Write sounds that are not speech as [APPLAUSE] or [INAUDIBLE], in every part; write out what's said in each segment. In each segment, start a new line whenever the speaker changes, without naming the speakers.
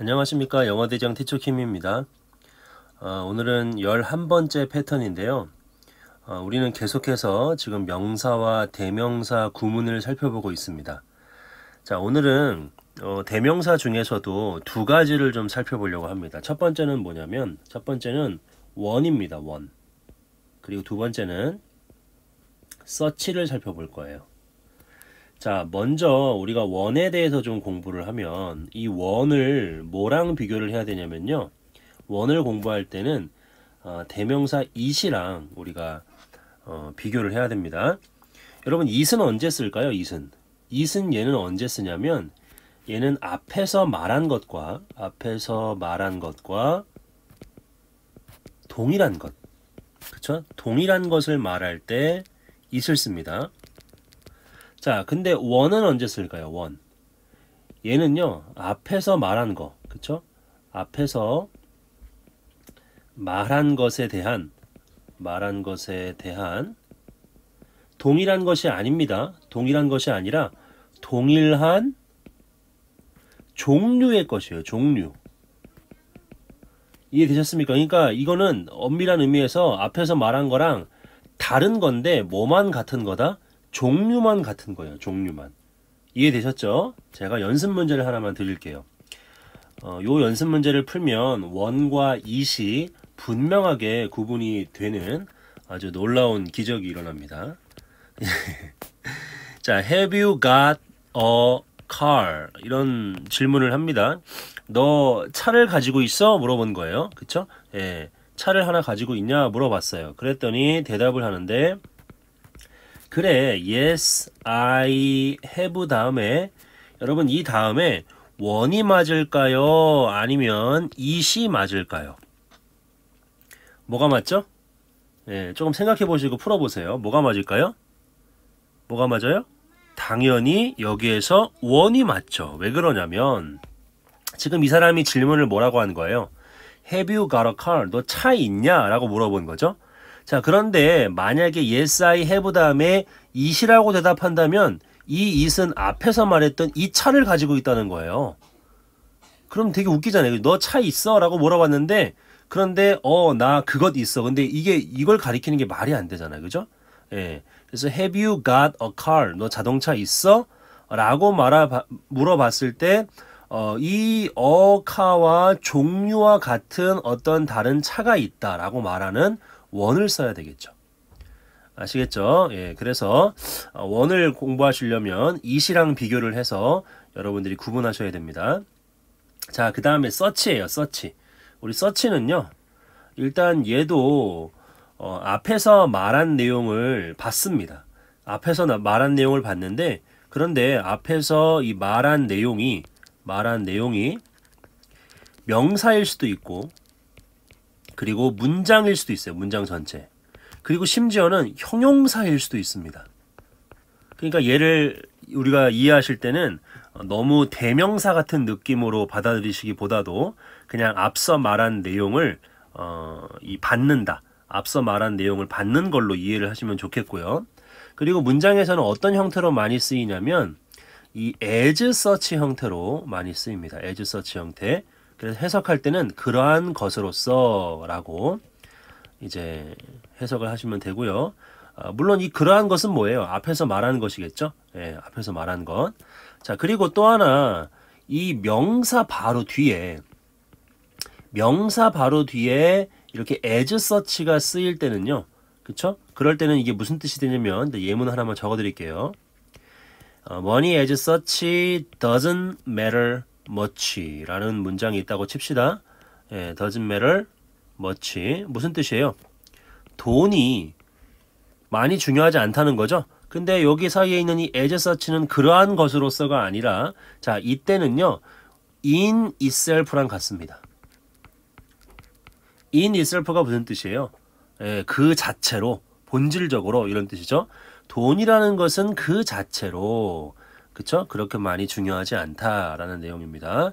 안녕하십니까 영어대장 티초킴입니다 어, 오늘은 11번째 패턴인데요 어, 우리는 계속해서 지금 명사와 대명사 구문을 살펴보고 있습니다 자 오늘은 어, 대명사 중에서도 두 가지를 좀 살펴보려고 합니다 첫 번째는 뭐냐면 첫 번째는 원입니다 원 그리고 두 번째는 서치를 살펴볼 거예요 자, 먼저 우리가 원에 대해서 좀 공부를 하면 이 원을 뭐랑 비교를 해야 되냐면요. 원을 공부할 때는 어, 대명사 이시랑 우리가 어, 비교를 해야 됩니다. 여러분 이은 언제 쓸까요? 이은 이은 얘는 언제 쓰냐면 얘는 앞에서 말한 것과 앞에서 말한 것과 동일한 것 그쵸? 동일한 것을 말할 때 이을 씁니다. 자, 근데 원은 언제 쓸까요? 원. 얘는요, 앞에서 말한 거, 그쵸? 앞에서 말한 것에 대한, 말한 것에 대한 동일한 것이 아닙니다. 동일한 것이 아니라 동일한 종류의 것이에요. 종류. 이해되셨습니까? 그러니까 이거는 엄밀한 의미에서 앞에서 말한 거랑 다른 건데 뭐만 같은 거다? 종류만 같은 거예요. 종류만. 이해되셨죠? 제가 연습 문제를 하나만 드릴게요. 어, 요 연습 문제를 풀면 원과 이시 분명하게 구분이 되는 아주 놀라운 기적이 일어납니다. [LAUGHS] 자, have you got a car? 이런 질문을 합니다. 너 차를 가지고 있어? 물어본 거예요. 그쵸? 예. 차를 하나 가지고 있냐? 물어봤어요. 그랬더니 대답을 하는데 그래 yes I have 다음에 여러분 이 다음에 원이 맞을까요? 아니면 이 시 맞을까요? 뭐가 맞죠? 예, 조금 생각해 보시고 풀어보세요. 뭐가 맞을까요? 뭐가 맞아요? 당연히 여기에서 원이 맞죠. 왜 그러냐면 지금 이 사람이 질문을 뭐라고 한 거예요? Have you got a car? 너 차 있냐? 라고 물어본 거죠. 자 그런데 만약에 yes I have 다음에 it이라고 대답한다면 이 it은 앞에서 말했던 이 차를 가지고 있다는 거예요. 그럼 되게 웃기잖아요. 너 차 있어? 라고 물어봤는데 그런데 어 나 그것 있어. 근데 이게 이걸 가리키는 게 말이 안 되잖아요. 그죠? 예. 그래서 have you got a car? 너 자동차 있어? 라고 말아 물어봤을 때 어, 이 어카와 종류와 같은 어떤 다른 차가 있다라고 말하는 원을 써야 되겠죠. 아시겠죠? 예, 그래서 어, 원을 공부하시려면 이시랑 비교를 해서 여러분들이 구분하셔야 됩니다. 자, 그 다음에 서치예요, 서치. 우리 서치는요, 일단 얘도 어, 앞에서 말한 내용을 봤습니다. 앞에서 말한 내용을 봤는데 그런데 앞에서 이 말한 내용이 말한 내용이 명사일 수도 있고 그리고 문장일 수도 있어요. 문장 전체. 그리고 심지어는 형용사일 수도 있습니다. 그러니까 얘를 우리가 이해하실 때는 너무 대명사 같은 느낌으로 받아들이시기보다도 그냥 앞서 말한 내용을 어, 이 받는다. 앞서 말한 내용을 받는 걸로 이해를 하시면 좋겠고요. 그리고 문장에서는 어떤 형태로 많이 쓰이냐면 이 as s 형태로 많이 쓰입니다. as s 형태. 그래서 해석할 때는 그러한 것으로서라고 이제 해석을 하시면 되고요. 아, 물론 이 그러한 것은 뭐예요? 앞에서 말하는 것이겠죠? 예, 앞에서 말한 것. 자, 그리고 또 하나 이 명사 바로 뒤에 명사 바로 뒤에 이렇게 as such가 쓰일 때는요. 그쵸? 그럴 때는 이게 무슨 뜻이 되냐면 네, 예문 하나만 적어 드릴게요. 어, money as such doesn't matter much라는 문장이 있다고 칩시다. 예, doesn't matter much 무슨 뜻이에요? 돈이 많이 중요하지 않다는 거죠. 근데 여기 사이에 있는 이 as such는 그러한 것으로서가 아니라 자 이때는요 in itself랑 같습니다. in itself가 무슨 뜻이에요? 예, 그 자체로 본질적으로 이런 뜻이죠. 돈이라는 것은 그 자체로 그렇죠 그렇게 많이 중요하지 않다라는 내용입니다.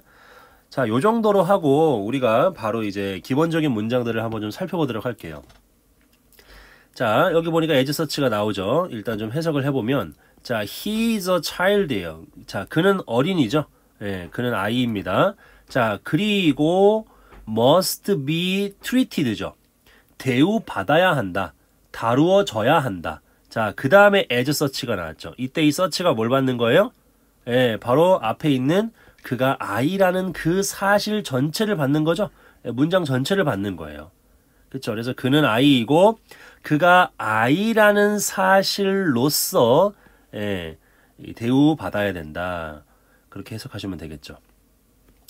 자, 요 정도로 하고 우리가 바로 이제 기본적인 문장들을 한번 좀 살펴보도록 할게요. 자, 여기 보니까 에지 서치가 나오죠. 일단 좀 해석을 해보면 자, he's a child예요. 자, 그는 어린이죠. 예, 그는 아이입니다. 자, 그리고 must be treated죠. 대우받아야 한다. 다루어져야 한다. 자, 그 다음에 as 서치가 나왔죠. 이때 이 서치가 뭘 받는 거예요? 예, 바로 앞에 있는 그가 아이라는그 사실 전체를 받는 거죠. 예, 문장 전체를 받는 거예요. 그렇죠. 그래서 그는 아이이고 그가 아이라는 사실로서 예, 대우받아야 된다. 그렇게 해석하시면 되겠죠.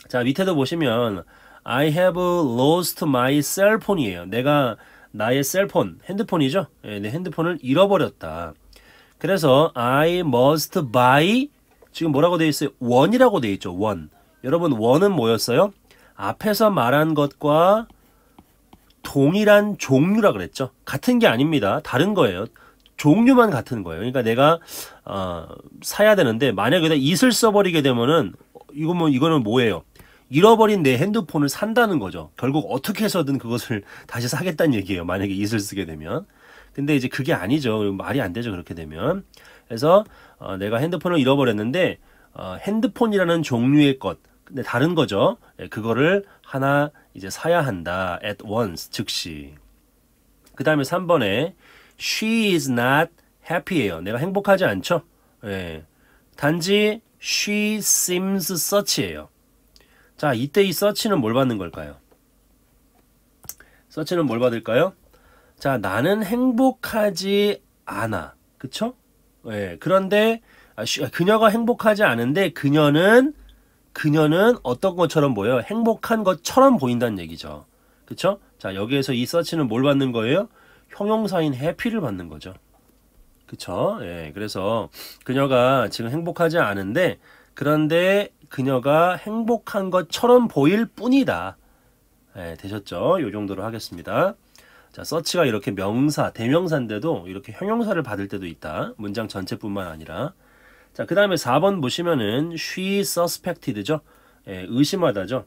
자, 밑에도 보시면 I have lost my cell phone이에요. 내가 나의 셀폰, 핸드폰이죠. 네, 내 핸드폰을 잃어버렸다. 그래서 I must buy 지금 뭐라고 돼 있어요? 원이라고 돼 있죠. 원. 여러분 원은 뭐였어요? 앞에서 말한 것과 동일한 종류라 그랬죠. 같은 게 아닙니다. 다른 거예요. 종류만 같은 거예요. 그러니까 내가 어, 사야 되는데 만약에 이슬 써버리게 되면은 이거 뭐 이거는 뭐예요? 잃어버린 내 핸드폰을 산다는 거죠. 결국 어떻게 해서든 그것을 [LAUGHS] 다시 사겠다는 얘기예요. 만약에 이슬 쓰게 되면. 근데 이제 그게 아니죠. 말이 안 되죠. 그렇게 되면. 그래서 어, 내가 핸드폰을 잃어버렸는데 어, 핸드폰이라는 종류의 것, 근데 다른 거죠. 예, 그거를 하나 이제 사야 한다. At once, 즉시. 그 다음에 3번에 She is not happy예요. 내가 행복하지 않죠. 예. 단지 she seems such예요. 자, 이때 이 서치는 뭘 받는 걸까요? 서치는 뭘 받을까요? 자, 나는 행복하지 않아. 그쵸? 예, 그런데, 아, 아, 그녀가 행복하지 않은데, 그녀는, 그녀는 어떤 것처럼 보여? 행복한 것처럼 보인다는 얘기죠. 그쵸? 자, 여기에서 이 서치는 뭘 받는 거예요? 형용사인 해피를 받는 거죠. 그쵸? 예, 그래서 그녀가 지금 행복하지 않은데, 그런데 그녀가 행복한 것처럼 보일 뿐이다. 네, 되셨죠? 요 정도로 하겠습니다. 자, 서치가 이렇게 명사, 대명사인데도 이렇게 형용사를 받을 때도 있다. 문장 전체뿐만 아니라. 자, 그 다음에 4번 보시면은 she suspected죠. 예, 의심하다죠.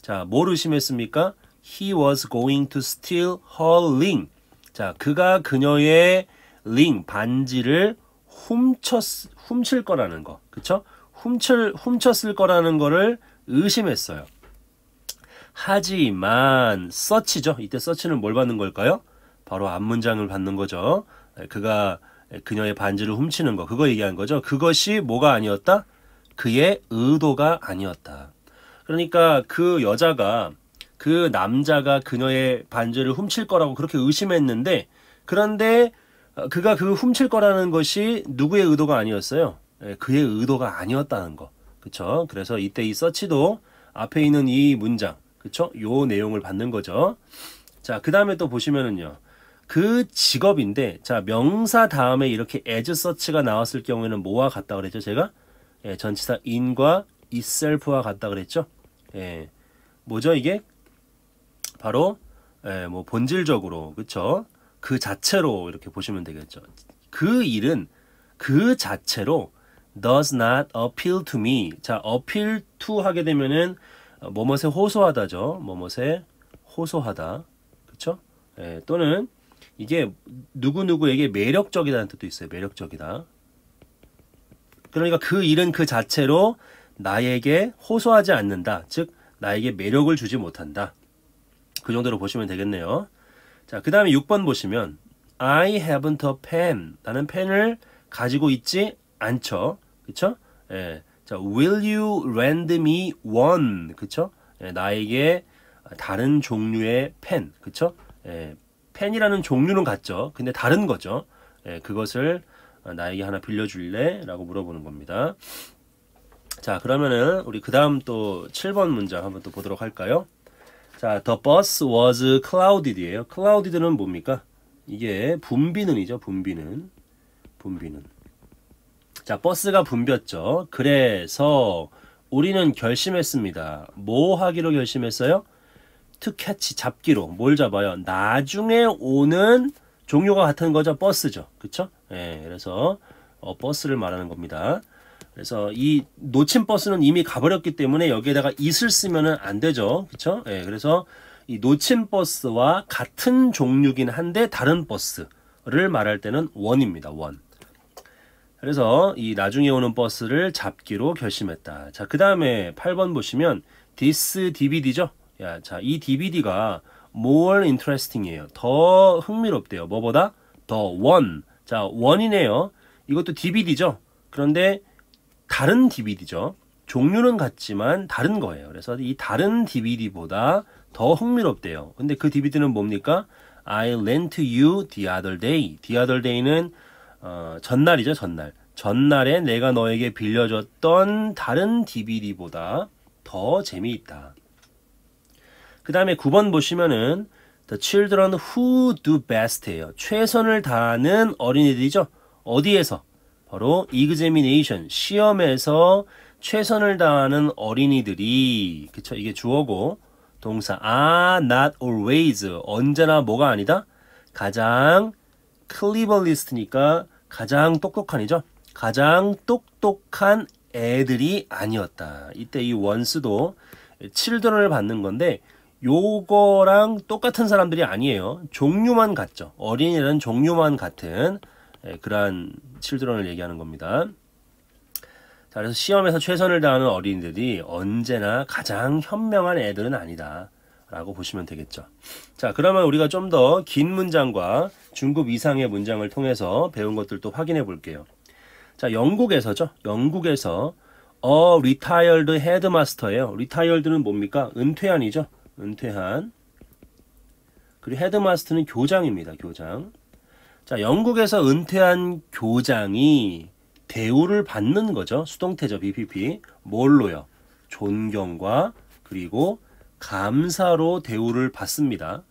자, 뭘 의심했습니까? He was going to steal her ring. 자, 그가 그녀의 링, 반지를 훔쳤, 훔칠 거라는 거. 그쵸? 훔칠, 훔쳤을 거라는 거를 의심했어요. 하지만 서치죠. 이때 서치는 뭘 받는 걸까요? 바로 앞문장을 받는 거죠. 그가 그녀의 반지를 훔치는 거 그거 얘기한 거죠. 그것이 뭐가 아니었다? 그의 의도가 아니었다. 그러니까 그 여자가 그 남자가 그녀의 반지를 훔칠 거라고 그렇게 의심했는데 그런데 어, 그가 그 훔칠 거라는 것이 누구의 의도가 아니었어요. 그의 의도가 아니었다는 거. 그쵸? 그래서 이때 이 서치도 앞에 있는 이 문장, 그쵸? 요 내용을 받는 거죠. 자, 그 다음에 또 보시면은요. 그 직업인데, 자, 명사 다음에 이렇게 as 서치가 나왔을 경우에는 뭐와 같다 그랬죠? 제가? 예, 전치사 in과 itself와 같다 그랬죠? 예. 뭐죠, 이게? 바로, 예, 뭐, 본질적으로, 그쵸? 그 자체로 이렇게 보시면 되겠죠. 그 일은 그 자체로 does not appeal to me. 자, appeal to 하게 되면은 어, 뭐뭇에 호소하다죠. 뭐뭇에 호소하다. 그쵸? 예, 또는 이게 누구누구에게 매력적이라는 뜻도 있어요. 매력적이다. 그러니까 그 일은 그 자체로 나에게 호소하지 않는다. 즉, 나에게 매력을 주지 못한다. 그 정도로 보시면 되겠네요. 자, 그 다음에 6번 보시면 I haven't a pen. 나는 펜을 가지고 있지 않죠. 그쵸? 예. 자, will you lend me one? 그쵸? 예, 나에게 다른 종류의 펜. 그쵸? 예, 펜이라는 종류는 같죠. 근데 다른 거죠. 예, 그것을 나에게 하나 빌려줄래? 라고 물어보는 겁니다. 자, 그러면은 우리 그 다음 또 7번 문장 한번 또 보도록 할까요? 자, the bus was clouded이에요. clouded는 뭡니까? 이게 분비는이죠, 분비는. 분비는. 자, 버스가 붐볐죠. 그래서 우리는 결심했습니다. 뭐 하기로 결심했어요? 특혜치 잡기로. 뭘 잡아요? 나중에 오는 종류가 같은 거죠. 버스죠. 그쵸? 예, 그래서 어, 버스를 말하는 겁니다. 그래서 이 놓친 버스는 이미 가버렸기 때문에 여기에다가 이을쓰면안 되죠. 그쵸? 예, 그래서 이 놓친 버스와 같은 종류긴 한데 다른 버스를 말할 때는 원입니다. 원. 그래서 이 나중에 오는 버스를 잡기로 결심했다. 자, 그 다음에 8번 보시면 this DVD죠. 야, 자, 이 DVD가 more interesting이에요. 더 흥미롭대요. 뭐보다 더 원. 자, 원이네요. 이것도 DVD죠. 그런데 다른 DVD죠. 종류는 같지만 다른 거예요. 그래서 이 다른 DVD보다 더 흥미롭대요. 근데 그 DVD는 뭡니까? I lent you the other day. The other day는 어, 전날이죠, 전날. 전날에 내가 너에게 빌려줬던 다른 DVD보다 더 재미있다. 그 다음에 9번 보시면은 The children who do best예요. 최선을 다하는 어린이들이죠. 어디에서? 바로 examination, 시험에서 최선을 다하는 어린이들이 그쵸 이게 주어고 동사 아 not always 언제나 뭐가 아니다 가장 클리벌리스트니까 가장 똑똑한이죠. 가장 똑똑한 애들이 아니었다. 이때 이 원스도 칠드런을 받는 건데 요거랑 똑같은 사람들이 아니에요. 종류만 같죠. 어린이라는 종류만 같은 예, 그러한 칠드런을 얘기하는 겁니다. 자, 그래서 시험에서 최선을 다하는 어린이들이 언제나 가장 현명한 애들은 아니다. 라고 보시면 되겠죠. 자, 그러면 우리가 좀 더 긴 문장과 중급 이상의 문장을 통해서 배운 것들도 확인해 볼게요. 자, 영국에서죠. 영국에서 어 리타이얼드 헤드마스터예요. 리타이얼드는 뭡니까? 은퇴한이죠. 은퇴한. 그리고 헤드마스터는 교장입니다. 교장. 자, 영국에서 은퇴한 교장이 대우를 받는 거죠. 수동태죠. BPP. 뭘로요? 존경과 그리고 감사로 대우를 받습니다.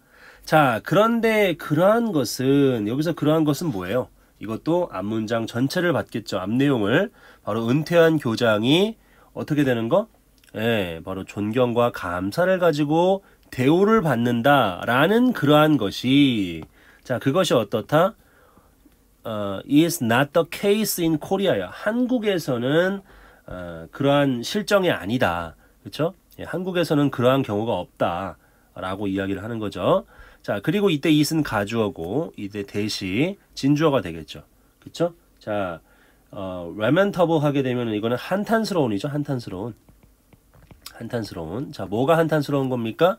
자, 그런데 그러한 것은 여기서 그러한 것은 뭐예요? 이것도 앞문장 전체를 받겠죠. 앞 내용을 바로 은퇴한 교장이 어떻게 되는 거? 예, 바로 존경과 감사를 가지고 대우를 받는다라는 그러한 것이 자, 그것이 어떻다? 어, is not the case in Korea야. 한국에서는 어, 그러한 실정이 아니다. 그렇죠? 예, 한국에서는 그러한 경우가 없다라고 이야기를 하는 거죠. 자, 그리고 이때 이은 가주어고 이때 대시 진주어가 되겠죠. 그쵸? 자, 어, lamentable 하게 되면 이거는 한탄스러운이죠. 한탄스러운. 한탄스러운. 자, 뭐가 한탄스러운 겁니까?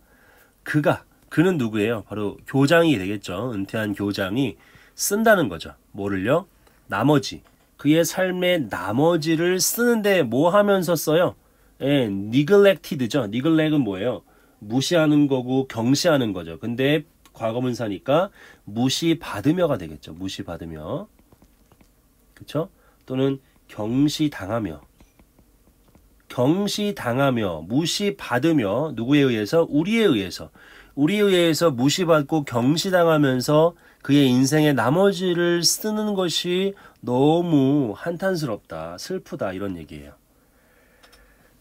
그가. 그는 누구예요? 바로 교장이 되겠죠. 은퇴한 교장이 쓴다는 거죠. 뭐를요? 나머지. 그의 삶의 나머지를 쓰는데 뭐 하면서 써요? 예, neglected죠. neglect은 뭐예요? 무시하는 거고 경시하는 거죠. 근데 과거문사니까 무시받으며가 되겠죠. 무시받으며. 그쵸? 또는 경시당하며. 경시당하며, 무시받으며, 누구에 의해서? 우리에 의해서. 우리에 의해서 무시받고 경시당하면서 그의 인생의 나머지를 쓰는 것이 너무 한탄스럽다, 슬프다, 이런 얘기예요.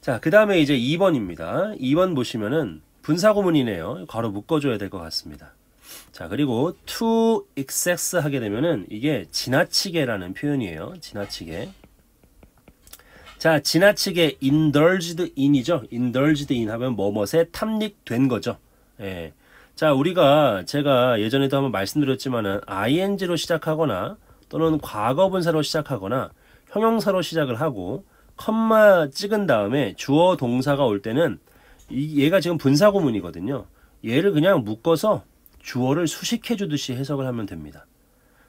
자, 그 다음에 이제 2번입니다. 2번 보시면은 분사고문이네요. 괄호 묶어줘야 될 것 같습니다. 자, 그리고 to excess 하게 되면은 이게 지나치게라는 표현이에요. 지나치게. 자, 지나치게 indulged in이죠. indulged in 하면 뭐뭐에 탐닉된 거죠. 예. 자, 우리가 제가 예전에도 한번 말씀드렸지만은 ing로 시작하거나 또는 과거 분사로 시작하거나 형용사로 시작을 하고 컴마 찍은 다음에 주어 동사가 올 때는 이, 얘가 지금 분사구문이거든요. 얘를 그냥 묶어서 주어를 수식해 주듯이 해석을 하면 됩니다.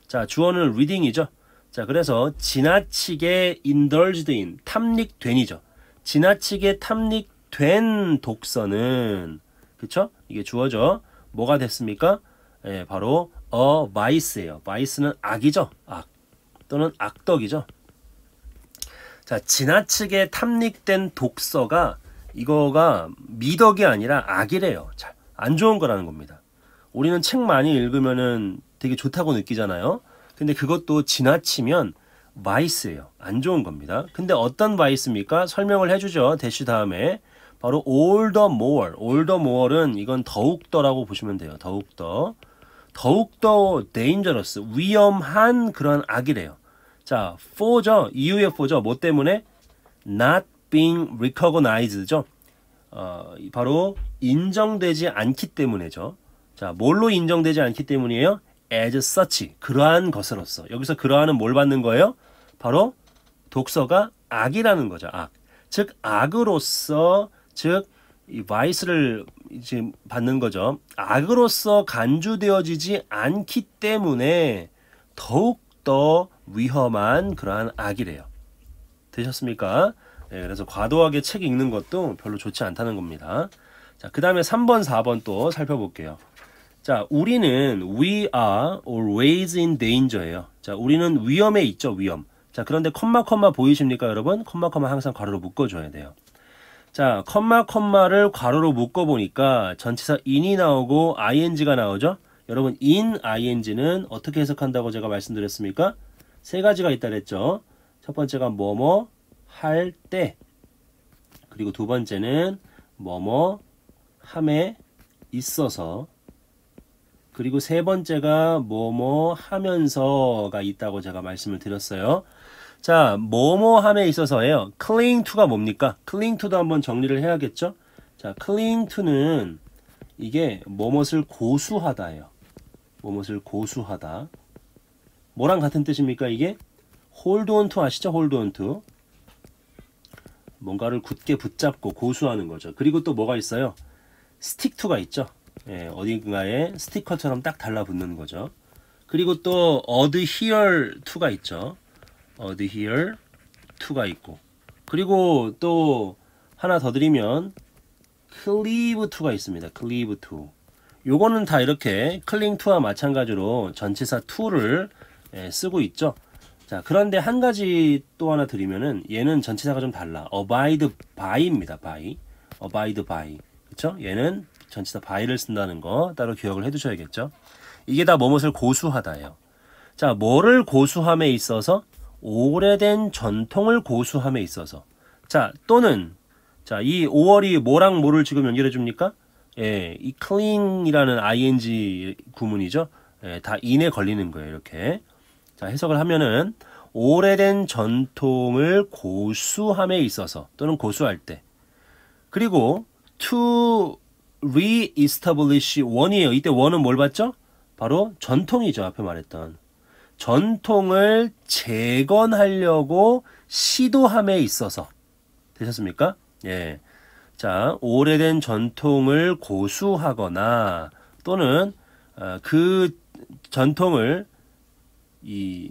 자, 주어는 reading이죠. 자, 그래서 지나치게 indulged in, 탐닉된이죠. 지나치게 탐닉된 독서는, 그쵸? 이게 주어죠. 뭐가 됐습니까? 예, 바로 a vice예요. vice는 악이죠. 악. 또는 악덕이죠. 자, 지나치게 탐닉된 독서가 이거가 미덕이 아니라 악이래요. 자, 안 좋은 거라는 겁니다. 우리는 책 많이 읽으면은 되게 좋다고 느끼잖아요. 근데 그것도 지나치면 바이스예요. 안 좋은 겁니다. 근데 어떤 바이스입니까? 설명을 해주죠. 대시 다음에 바로 올더 모 t 올더 모 o r 은 이건 더욱더라고 보시면 돼요. 더욱더. 더욱더 d 인저러스 위험한 그런 악이래요. 자, for죠. 이유의 for죠. 뭐 때문에? not being recognized죠. 어, 바로 인정되지 않기 때문에죠. 자, 뭘로 인정되지 않기 때문이에요? as such. 그러한 것으로서. 여기서 그러한은 뭘 받는 거예요? 바로 독서가 악이라는 거죠. 악. 즉 악으로서 즉이 바이스를 이제 받는 거죠. 악으로서 간주되어지지 않기 때문에 더욱 더 위험한 그러한 악이래요. 되셨습니까? 네, 그래서 과도하게 책 읽는 것도 별로 좋지 않다는 겁니다. 자, 그 다음에 3번, 4번 또 살펴볼게요. 자, 우리는 we are always in danger예요. 자, 우리는 위험에 있죠, 위험. 자, 그런데 컴마 컴마 보이십니까, 여러분? 컴마 컴마 항상 괄호로 묶어줘야 돼요. 자, 컴마 컴마를 괄호로 묶어 보니까 전체사 in이 나오고 ing가 나오죠. 여러분 in ing는 어떻게 해석한다고 제가 말씀드렸습니까? 세 가지가 있다 그랬죠. 첫 번째가 뭐뭐 할 때 그리고 두 번째는 뭐뭐 함에 있어서 그리고 세 번째가 뭐뭐 하면서가 있다고 제가 말씀을 드렸어요. 자, 뭐뭐 함에 있어서예요. cling to가 뭡니까? cling to도 한번 정리를 해야겠죠? 자, cling to는 이게 뭐뭇을 고수하다예요. 무엇을 고수하다. 뭐랑 같은 뜻입니까? 이게 hold on to 아시죠? hold on to. 뭔가를 굳게 붙잡고 고수하는 거죠. 그리고 또 뭐가 있어요? stick to가 있죠. 예, 어딘가에 스티커처럼 딱 달라붙는 거죠. 그리고 또 adhere to가 있죠. adhere to가 있고. 그리고 또 하나 더 드리면 클리브 투가 있습니다. 클리브 투. 요거는 다 이렇게 클링2와 마찬가지로 전치사 2를 예, 쓰고 있죠. 자, 그런데 한 가지 또 하나 드리면은 얘는 전치사가 좀 달라. abide by입니다. by. abide by. 그쵸? 얘는 전치사 by를 쓴다는 거 따로 기억을 해 두셔야겠죠. 이게 다 뭐뭇을 고수하다예요. 자, 뭐를 고수함에 있어서 오래된 전통을 고수함에 있어서 자, 또는 자, 이 5월이 뭐랑 뭐를 지금 연결해 줍니까? 예, 이 clean이라는 ing 구문이죠. 예, 다 in에 걸리는 거예요. 이렇게. 자, 해석을 하면은 오래된 전통을 고수함에 있어서 또는 고수할 때. 그리고 to re-establish 원이에요. 이때 원은 뭘 봤죠? 바로 전통이죠. 앞에 말했던. 전통을 재건하려고 시도함에 있어서. 되셨습니까? 예. 자, 오래된 전통을 고수하거나 또는 어, 그 전통을 이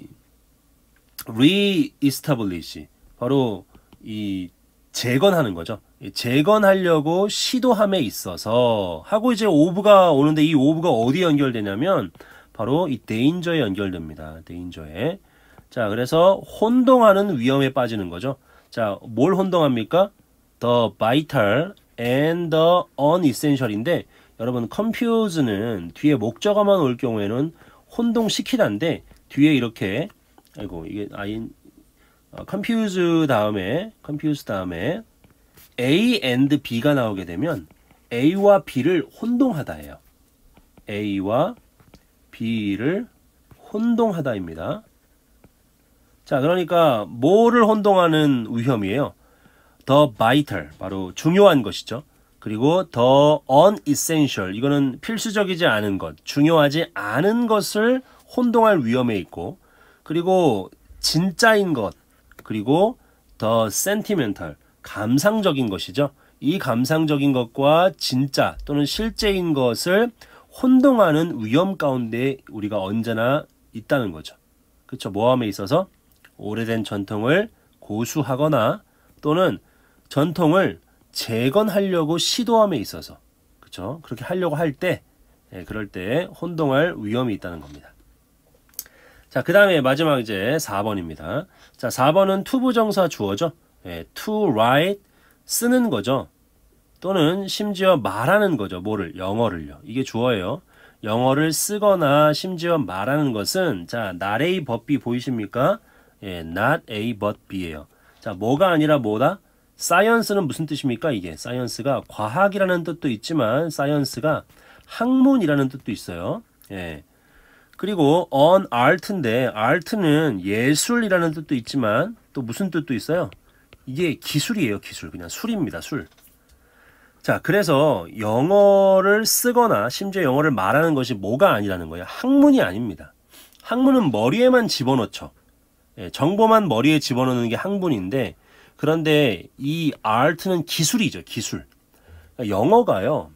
re-establish 바로 이 재건하는 거죠. 재건하려고 시도함에 있어서 하고 이제 오브가 오는데 이 오브가 어디 연결되냐면 바로 이 데인저에 연결됩니다. 데인저에. 자, 그래서 혼동하는 위험에 빠지는 거죠. 자, 뭘 혼동합니까? the vital and the unessential인데 여러분 confuse는 뒤에 목적어만 올 경우에는 혼동시키다인데 뒤에 이렇게 아이고 이게 아인 어, confuse 다음에 confuse 다음에 A and B가 나오게 되면 A와 B를 혼동하다예요. A와 B를 혼동하다입니다. 자, 그러니까 뭐를 혼동하는 위험이에요? 더 vital 바로 중요한 것이죠. 그리고 더 unessential 이거는 필수적이지 않은 것, 중요하지 않은 것을 혼동할 위험에 있고 그리고 진짜인 것 그리고 더 sentimental 감상적인 것이죠. 이 감상적인 것과 진짜 또는 실제인 것을 혼동하는 위험 가운데 우리가 언제나 있다는 거죠. 그렇죠. 모함에 있어서 오래된 전통을 고수하거나 또는 전통을 재건하려고 시도함에 있어서 그렇죠? 그렇게 하려고 할때 예, 그럴 때 혼동할 위험이 있다는 겁니다. 자, 그 다음에 마지막 이제 4번입니다. 자, 4번은 투부정사 주어죠. 예, to write 쓰는 거죠. 또는 심지어 말하는 거죠. 뭐를? 영어를요. 이게 주어예요. 영어를 쓰거나 심지어 말하는 것은 자, not a but b 보이십니까? 예, not a but b예요. 자, 뭐가 아니라 뭐다? 사이언스는 무슨 뜻입니까? 이게 사이언스가 과학이라는 뜻도 있지만 사이언스가 학문이라는 뜻도 있어요. 예. 그리고 on art인데 art는 예술이라는 뜻도 있지만 또 무슨 뜻도 있어요? 이게 기술이에요, 기술. 그냥 술입니다, 술. 자, 그래서 영어를 쓰거나 심지어 영어를 말하는 것이 뭐가 아니라는 거예요. 학문이 아닙니다. 학문은 머리에만 집어넣죠. 예, 정보만 머리에 집어넣는 게 학문인데 그런데 이 a 트는 기술이죠, 기술. 그러니까 영어가요,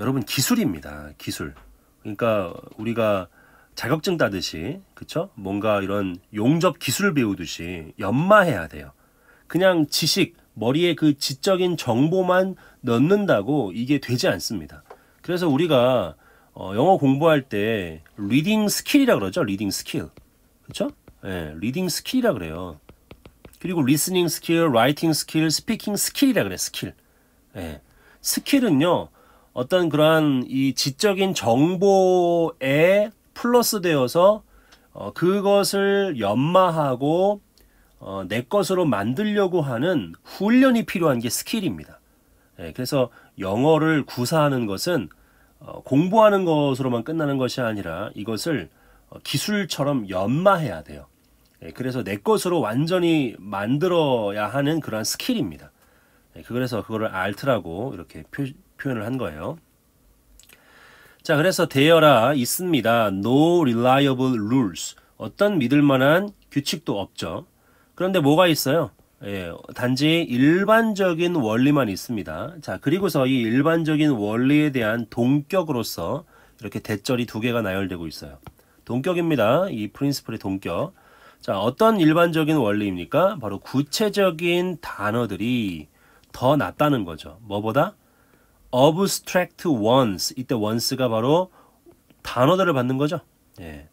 여러분 기술입니다, 기술. 그러니까 우리가 자격증 따듯이, 그쵸? 뭔가 이런 용접 기술을 배우듯이 연마해야 돼요. 그냥 지식, 머리에 그 지적인 정보만 넣는다고 이게 되지 않습니다. 그래서 우리가 어, 영어 공부할 때 리딩 스킬이라 그러죠, 리딩 스킬. 그쵸? 예, 리딩 스킬이라 그래요. 그리고 리스닝 스킬, 라이팅 스킬, 스피킹 스킬이라 그래 스킬. 예. 스킬은요 어떤 그러한 이 지적인 정보에 플러스되어서 어, 그것을 연마하고 어, 내 것으로 만들려고 하는 훈련이 필요한 게 스킬입니다. 예, 그래서 영어를 구사하는 것은 어, 공부하는 것으로만 끝나는 것이 아니라 이것을 어, 기술처럼 연마해야 돼요. 예, 그래서 내 것으로 완전히 만들어야 하는 그러한 스킬입니다. 예, 그래서 그거를 알트라고 이렇게 표, 표현을 한 거예요. 자, 그래서 대여라 있습니다. No reliable rules. 어떤 믿을 만한 규칙도 없죠. 그런데 뭐가 있어요? 예, 단지 일반적인 원리만 있습니다. 자, 그리고서 이 일반적인 원리에 대한 동격으로서 이렇게 대절이 두 개가 나열되고 있어요. 동격입니다. 이 프린스플의 동격. 자, 어떤 일반적인 원리입니까? 바로 구체적인 단어들이 더 낫다는 거죠. 뭐보다? abstract ones. 이때 ones가 바로 단어들을 받는 거죠. 예.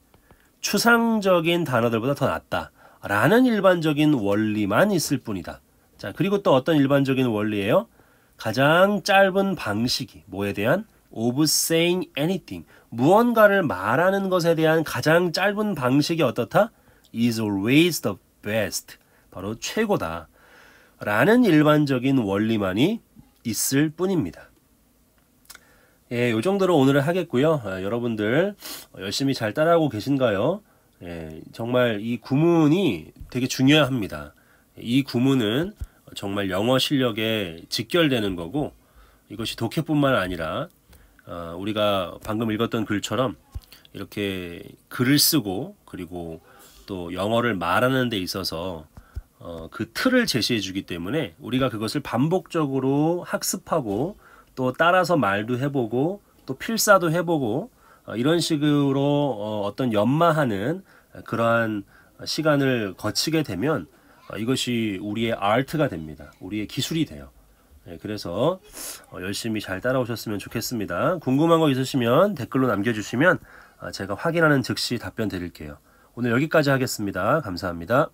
추상적인 단어들보다 더 낫다. 라는 일반적인 원리만 있을 뿐이다. 자, 그리고 또 어떤 일반적인 원리예요? 가장 짧은 방식이 뭐에 대한? of saying anything. 무언가를 말하는 것에 대한 가장 짧은 방식이 어떻다? is always the best. 바로 최고다. 라는 일반적인 원리만이 있을 뿐입니다. 예, 요 정도로 오늘 하겠고요. 아, 여러분들 열심히 잘 따라하고 계신가요? 예, 정말 이 구문이 되게 중요합니다. 이 구문은 정말 영어 실력에 직결되는 거고 이것이 독해뿐만 아니라 어, 우리가 방금 읽었던 글처럼 이렇게 글을 쓰고 그리고 또 영어를 말하는 데 있어서 어, 그 틀을 제시해 주기 때문에 우리가 그것을 반복적으로 학습하고 또 따라서 말도 해보고 또 필사도 해보고 어, 이런 식으로 어, 어떤 연마하는 그러한 시간을 거치게 되면 어, 이것이 우리의 아트가 됩니다. 우리의 기술이 돼요. 네, 그래서 어, 열심히 잘 따라오셨으면 좋겠습니다. 궁금한 거 있으시면 댓글로 남겨주시면 어, 제가 확인하는 즉시 답변 드릴게요. 오늘 여기까지 하겠습니다. 감사합니다.